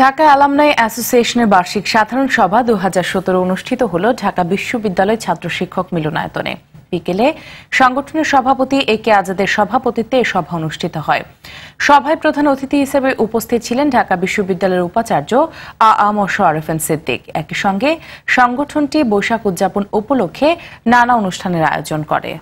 Dhaka alumni অ্যাসোসিয়েশনের বার্ষিক সাধারণ সভা দু অনুষ্ঠিত হল ঢাকা বিশ্ববিদ্যালয় ছাত্র শিক্ষক মিলনায়তনে বিকেলে সংগঠনের সভাপতি এ কে আজাদের সভাপতিত্বে এ সভা অনুষ্ঠিত হয় সভায় প্রধান অতিথি হিসেবে উপস্থিত ছিলেন ঢাকা বিশ্ববিদ্যালয়ের উপাচার্য আ আম শরফেন সিদ্দিক একই সঙ্গে সংগঠনটি বৈশাখ উদযাপন উপলক্ষে নানা অনুষ্ঠানের আয়োজন করে